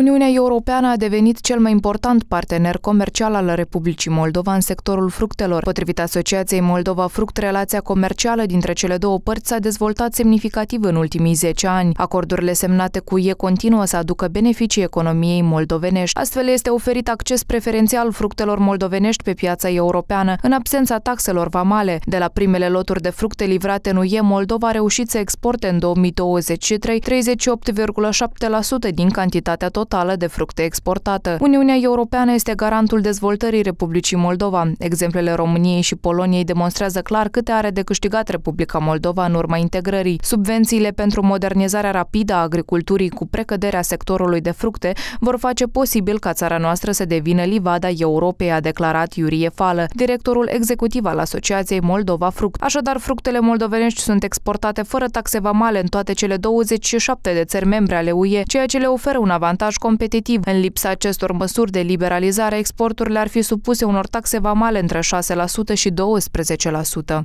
Uniunea Europeană a devenit cel mai important partener comercial al Republicii Moldova în sectorul fructelor. Potrivit Asociației Moldova Fruct, relația comercială dintre cele două părți s-a dezvoltat semnificativ în ultimii 10 ani. Acordurile semnate cu UE continuă să aducă beneficii economiei moldovenești. Astfel este oferit acces preferențial fructelor moldovenești pe piața europeană, în absența taxelor vamale. De la primele loturi de fructe livrate în UE, Moldova a reușit să exporte în 2023 38,7% din cantitatea totală totală de fructe exportată. Uniunea Europeană este garantul dezvoltării Republicii Moldova. Exemplele României și Poloniei demonstrează clar câte are de câștigat Republica Moldova în urma integrării. Subvențiile pentru modernizarea rapidă a agriculturii cu precăderea sectorului de fructe vor face posibil ca țara noastră să devină livada Europei, a declarat Iurie Fală, directorul executiv al Asociației Moldova Fruct. Așadar, fructele moldovenești sunt exportate fără taxe vamale în toate cele 27 de țări membre ale UE, ceea ce le oferă un avantaj competitiv. În lipsa acestor măsuri de liberalizare, exporturile ar fi supuse unor taxe vamale între 6% și 12%.